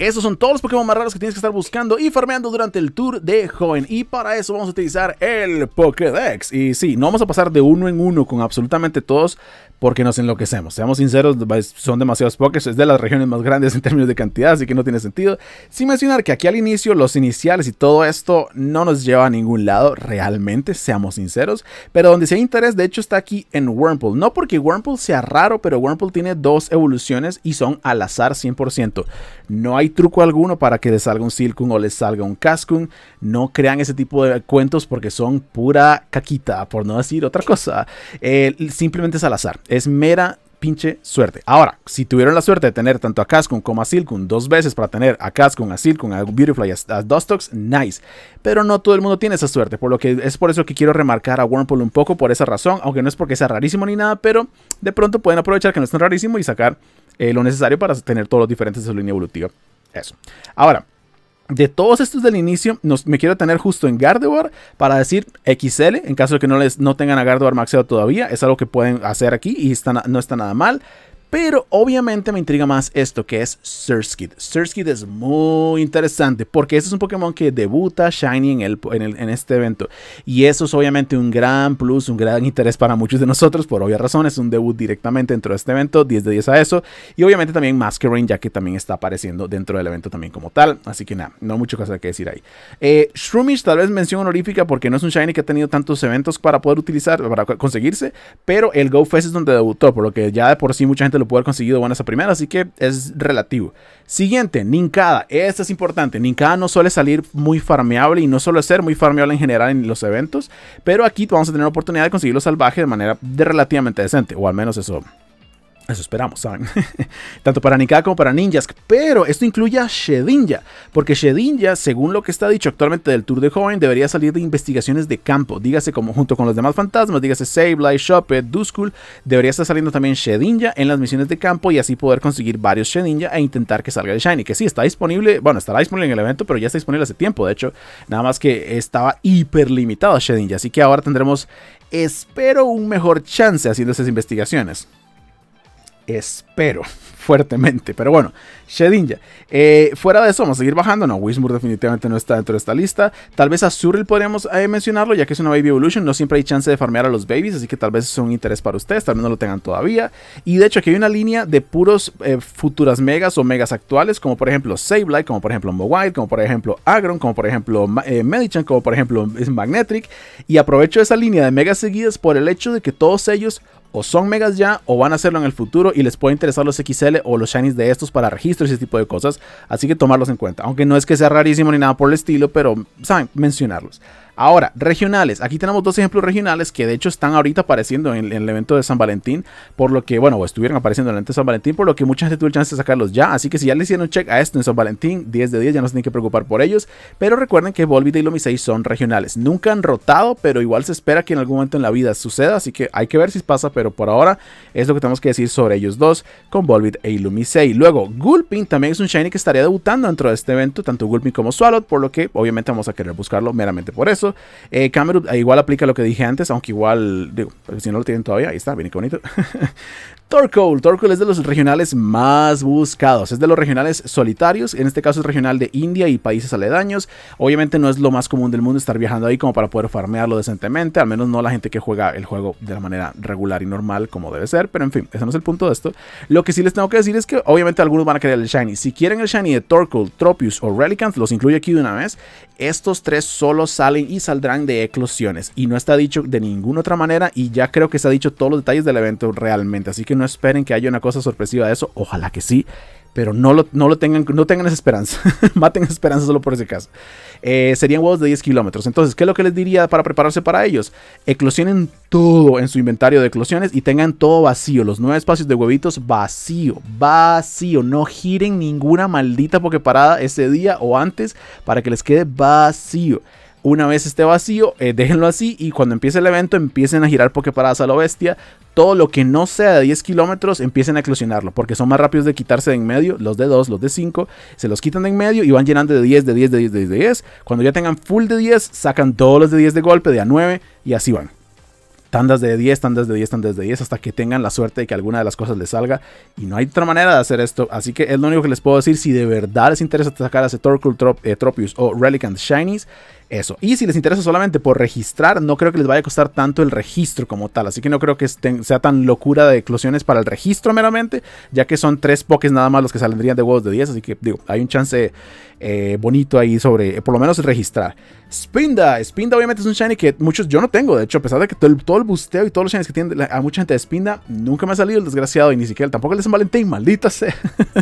Esos son todos los Pokémon más raros que tienes que estar buscando y farmeando durante el tour de joven. Y para eso vamos a utilizar el Pokédex. Y sí, no vamos a pasar de uno en uno con absolutamente todos porque nos enloquecemos. Seamos sinceros, son demasiados Pokés. Es de las regiones más grandes en términos de cantidad, así que no tiene sentido. Sin mencionar que aquí al inicio los iniciales y todo esto no nos lleva a ningún lado realmente, seamos sinceros. Pero donde sí hay interés, de hecho, está aquí en Wurmple. No porque Wurmple sea raro, pero Wurmple tiene dos evoluciones y son al azar 100%. No hay truco alguno para que les salga un Silcun o les salga un Cascun. No crean ese tipo de cuentos porque son pura caquita, por no decir otra cosa. Eh, simplemente es al azar. Es mera pinche suerte. Ahora, si tuvieron la suerte de tener tanto a Cascun como a Silcun dos veces para tener a Cascun, a Silcun, a Beautiful a, a Dustox, nice. Pero no todo el mundo tiene esa suerte, por lo que es por eso que quiero remarcar a Wormpool un poco por esa razón, aunque no es porque sea rarísimo ni nada, pero de pronto pueden aprovechar que no es tan rarísimo y sacar eh, lo necesario para tener todos los diferentes de su línea evolutiva. Eso. Ahora, de todos estos del inicio, me quiero tener justo en Gardevoir para decir XL, en caso de que no, les, no tengan a Gardevoir maxeado todavía, es algo que pueden hacer aquí y no está nada mal. Pero obviamente me intriga más esto que es Surskid. Surskid es muy interesante porque este es un Pokémon que debuta Shiny en, el, en, este evento. Y eso es obviamente un gran plus, un gran interés para muchos de nosotros por obvias razones. Un debut directamente dentro de este evento, 10 de 10 a eso. Y obviamente también Masquerain ya que también está apareciendo dentro del evento también como tal. Así que nada, no mucho cosa que decir ahí. Eh, Shroomish tal vez mención honorífica porque no es un Shiny que ha tenido tantos eventos para poder utilizar, para conseguirse. Pero el Go es donde debutó, por lo que ya de por sí mucha gente lo Poder conseguido buenas a primera, así que es relativo. Siguiente, Ninkada. esto es importante. Ninkada no suele salir muy farmeable y no suele ser muy farmeable en general en los eventos, pero aquí vamos a tener la oportunidad de conseguirlo salvaje de manera de relativamente decente, o al menos eso eso esperamos, ¿saben? Tanto para Nikka como para ninjas. Pero esto incluye a Shedinja. Porque Shedinja, según lo que está dicho actualmente del Tour de Joven, debería salir de investigaciones de campo. Dígase como junto con los demás fantasmas, dígase Sableye, Shuppet, Duskull. Debería estar saliendo también Shedinja en las misiones de campo y así poder conseguir varios Shedinja e intentar que salga el Shiny. Que sí, está disponible. Bueno, estará disponible en el evento, pero ya está disponible hace tiempo. De hecho, nada más que estaba hiper limitado Shedinja. Así que ahora tendremos, espero, un mejor chance haciendo esas investigaciones. Espero fuertemente. Pero bueno, Shedinja. Eh, fuera de eso, vamos a seguir bajando. No, Wismur definitivamente no está dentro de esta lista. Tal vez a podríamos eh, mencionarlo, ya que es una Baby Evolution. No siempre hay chance de farmear a los babies, así que tal vez es un interés para ustedes. Tal vez no lo tengan todavía. Y de hecho, aquí hay una línea de puros eh, futuras megas o megas actuales, como por ejemplo Sableye, como por ejemplo Mobile, como por ejemplo Agron, como por ejemplo Medichan, como por ejemplo Magnetric. Y aprovecho esa línea de megas seguidas por el hecho de que todos ellos o son megas ya o van a hacerlo en el futuro y les puede interesar los XL o los shinies de estos para registros y ese tipo de cosas. Así que tomarlos en cuenta. Aunque no es que sea rarísimo ni nada por el estilo, pero saben, mencionarlos. Ahora, regionales. Aquí tenemos dos ejemplos regionales que de hecho están ahorita apareciendo en, el evento de San Valentín. Por lo que, bueno, estuvieron apareciendo en el evento de San Valentín. Por lo que mucha gente tuvo el chance de sacarlos ya. Así que si ya le hicieron check a esto en San Valentín, 10 de 10, ya no se tienen que preocupar por ellos. Pero recuerden que Volvid y Lomisei son regionales. Nunca han rotado, pero igual se espera que en algún momento en la vida suceda. Así que hay que ver si pasa. Pero por ahora es lo que tenemos que decir sobre ellos dos con Volvit e Illumisei. Luego, Gulping también es un Shiny que estaría debutando dentro de este evento. Tanto Gulping como Swallow. Por lo que obviamente vamos a querer buscarlo meramente por eso eso. Eh, eh, igual aplica lo que dije antes, aunque igual, digo, si no lo tienen todavía, ahí está, bien qué bonito. Torkoal. Torkoal es de los regionales más buscados. Es de los regionales solitarios. En este caso es regional de India y países aledaños. Obviamente no es lo más común del mundo estar viajando ahí como para poder farmearlo decentemente. Al menos no la gente que juega el juego de la manera regular y normal como debe ser. Pero en fin, ese no es el punto de esto. Lo que sí les tengo que decir es que obviamente algunos van a querer el Shiny. Si quieren el Shiny de Torkoal, Tropius o Relicant, los incluyo aquí de una vez. Estos tres solo salen y saldrán de eclosiones. Y no está dicho de ninguna otra manera. Y ya creo que se ha dicho todos los detalles del evento realmente. Así que no no esperen que haya una cosa sorpresiva de eso. Ojalá que sí. Pero no lo, no lo tengan, no tengan esa esperanza. Maten esperanza solo por ese caso. Eh, serían huevos de 10 kilómetros. Entonces, ¿qué es lo que les diría para prepararse para ellos? Eclosionen todo en su inventario de eclosiones y tengan todo vacío. Los nueve espacios de huevitos vacío. Vacío. No giren ninguna maldita parada ese día o antes para que les quede vacío. Una vez esté vacío, eh, déjenlo así y cuando empiece el evento empiecen a girar Poképaradas a la bestia. Todo lo que no sea de 10 kilómetros empiecen a eclosionarlo porque son más rápidos de quitarse de en medio, los de 2, los de 5, se los quitan de en medio y van llenando de 10, de 10, de 10, de 10. Cuando ya tengan full de 10, sacan todos los de 10 de golpe, de a 9 y así van tandas de 10, tandas de 10, tandas de 10, hasta que tengan la suerte de que alguna de las cosas les salga. Y no hay otra manera de hacer esto. Así que es lo único que les puedo decir. Si de verdad les interesa sacar a ese Torkoal eh, Tropius o Relicant Shinies, eso. Y si les interesa solamente por registrar, no creo que les vaya a costar tanto el registro como tal. Así que no creo que sea tan locura de eclosiones para el registro meramente, ya que son tres pokés nada más los que saldrían de huevos de 10. Así que digo, hay un chance eh, bonito ahí sobre, eh, por lo menos registrar. Spinda, Spinda obviamente es un shiny que muchos yo no tengo, de hecho, a pesar de que todo todo el busteo y todos los chanes que tienen a mucha gente de Spinda nunca me ha salido el desgraciado y ni siquiera tampoco el de San Valentín, maldita sea.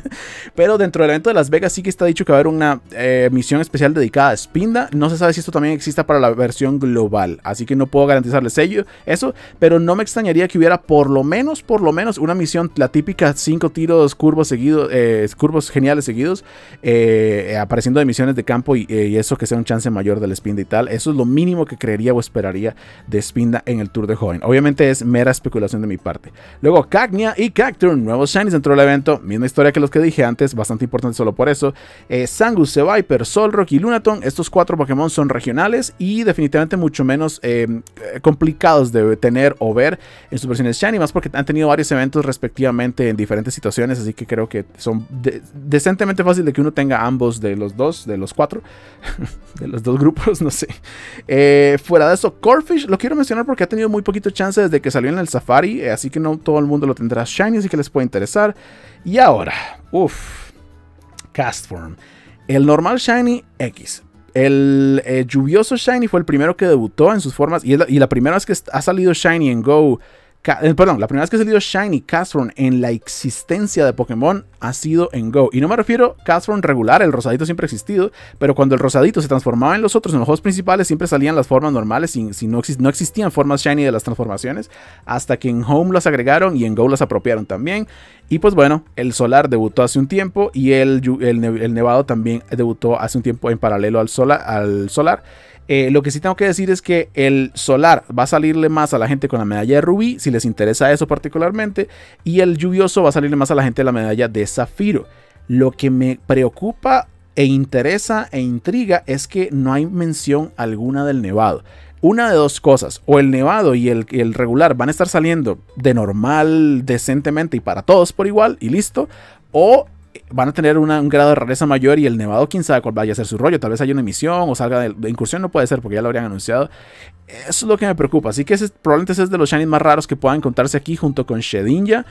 Pero dentro del evento de Las Vegas sí que está dicho que va a haber una eh, misión especial dedicada a Spinda, No se sabe si esto también exista para la versión global, así que no puedo garantizarles ello, eso, pero no me extrañaría que hubiera por lo menos, por lo menos una misión, la típica cinco tiros, curvos seguidos, eh, curvos geniales seguidos, eh, apareciendo de misiones de campo y, eso que sea un chance mayor del la espinda y tal. Eso es lo mínimo que creería o esperaría de espinda en el Tour joven. Obviamente es mera especulación de mi parte. Luego Cagnia y Cacturn, nuevos shinies dentro del evento. Misma historia que los que dije antes, bastante importante solo por eso. Eh, Sangus, Seviper, Solrock y Lunaton. Estos cuatro Pokémon son regionales y definitivamente mucho menos eh, complicados de tener o ver en sus versiones shiny. Más porque han tenido varios eventos respectivamente en diferentes situaciones. Así que creo que son decentemente fácil de que uno tenga ambos de los dos, de los cuatro, de los dos grupos, no sé. Eh, fuera de eso, Corfish lo quiero mencionar porque ha tenido muy poquito chance desde que salió en el Safari, eh, así que no todo el mundo lo tendrá Shiny, así que les puede interesar. Y ahora, uff, Castform. El normal Shiny X. El eh, lluvioso Shiny fue el primero que debutó en sus formas y, y la primera vez que ha salido Shiny en Go eh, perdón, la primera vez que ha salido Shiny Castron en la existencia de Pokémon ha sido en Go. Y no me refiero a Castron regular, el rosadito siempre ha existido, pero cuando el rosadito se transformaba en los otros, en los juegos principales, siempre salían las formas normales, no, existían formas Shiny de las transformaciones, hasta que en Home las agregaron y en Go las apropiaron también. Y pues bueno, el Solar debutó hace un tiempo y el, Nevado también debutó hace un tiempo en paralelo al Solar. Eh, lo que sí tengo que decir es que el solar va a salirle más a la gente con la medalla de rubí, si les interesa eso particularmente, y el lluvioso va a salirle más a la gente la medalla de zafiro. Lo que me preocupa e interesa e intriga es que no hay mención alguna del nevado. Una de dos cosas, o el nevado y el, y el, regular van a estar saliendo de normal, decentemente y para todos por igual y listo, o van a tener un grado de rareza mayor y el Nevado, quién sabe vaya a ser su rollo. Tal vez haya una emisión o salga de, incursión, no puede ser porque ya lo habrían anunciado. Eso es lo que me preocupa. Así que ese, probablemente es de los Shinies más raros que puedan encontrarse aquí junto con Shedinja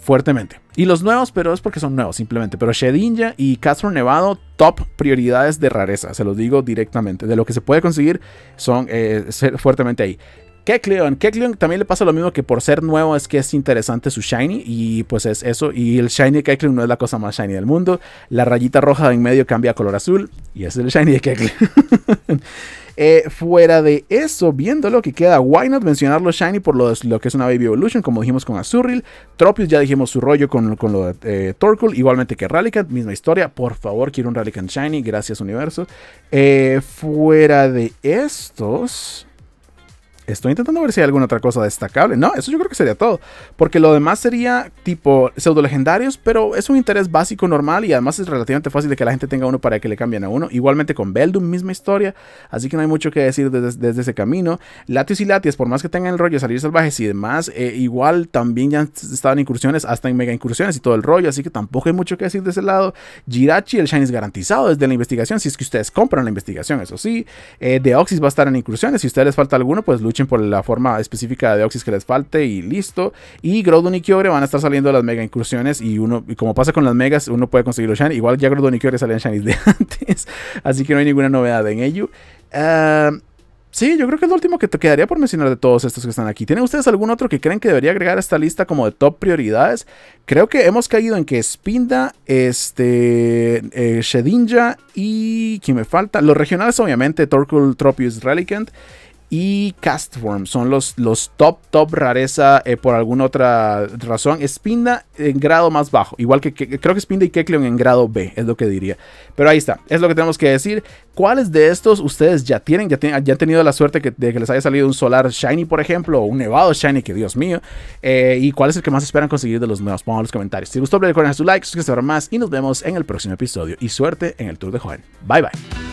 fuertemente. Y los nuevos, pero es porque son nuevos simplemente. Pero Shedinja y Castro Nevado, top prioridades de rareza, se los digo directamente. De lo que se puede conseguir, son eh, fuertemente ahí. Kecleon. Kecleon también le pasa lo mismo que por ser nuevo es que es interesante su shiny y pues es eso. Y el shiny de Kecleon no es la cosa más shiny del mundo. La rayita roja en medio cambia a color azul y ese es el shiny de Kecleon. Eh, fuera de eso, viendo lo que queda, why not mencionar los shiny por lo, que es una Baby Evolution, como dijimos con Azuril, Tropius, ya dijimos su rollo con, con lo de eh, igualmente que Relicant, misma historia. Por favor, quiero un Relicant shiny, gracias universo. Eh, fuera de estos... Estoy intentando ver si hay alguna otra cosa destacable. No, eso yo creo que sería todo. Porque lo demás sería tipo pseudo legendarios, pero es un interés básico normal y además es relativamente fácil de que la gente tenga uno para que le cambien a uno. Igualmente con Beldum, misma historia. Así que no hay mucho que decir desde, ese camino. Latios y Latias, por más que tengan el rollo de salir salvajes y demás, eh, igual también ya estaban incursiones, hasta en mega incursiones y todo el rollo. Así que tampoco hay mucho que decir de ese lado. Jirachi, el Shiny es garantizado desde la investigación, si es que ustedes compran la investigación, eso sí. Deoxys eh, va a estar en incursiones. Si a ustedes les falta alguno, pues lucha por la forma específica de Oxys que les falte y listo. Y Groudon y Kyogre van a estar saliendo las mega incursiones y uno, como pasa con las megas, uno puede conseguir los Igual ya Groudon y Kyogre salían Shiny de antes, así que no hay ninguna novedad en ello. Ah, sí, yo creo que es lo último que te quedaría por mencionar de todos estos que están aquí. ¿Tienen ustedes algún otro que creen que debería agregar a esta lista como de top prioridades? Creo que hemos caído en que Spinda, este, eh, Shedinja y... ¿Quién me falta? Los regionales obviamente, Torkoal, Tropius, Relicant y Castworm son los, los top, top rareza eh, por alguna otra razón. Spinda en grado más bajo, igual que, creo que Spinda y Kecleon en grado B, es lo que diría. Pero ahí está, es lo que tenemos que decir. ¿Cuáles de estos ustedes ya tienen? Ya, han tenido la suerte de que les haya salido un solar shiny, por ejemplo, o un nevado shiny, que Dios mío. Eh, ¿Y cuál es el que más esperan conseguir de los nuevos? Pongan en los comentarios. Si les gustó, le sus su like, suscríbanse para más y nos vemos en el próximo episodio. Y suerte en el Tour de Joven. Bye bye.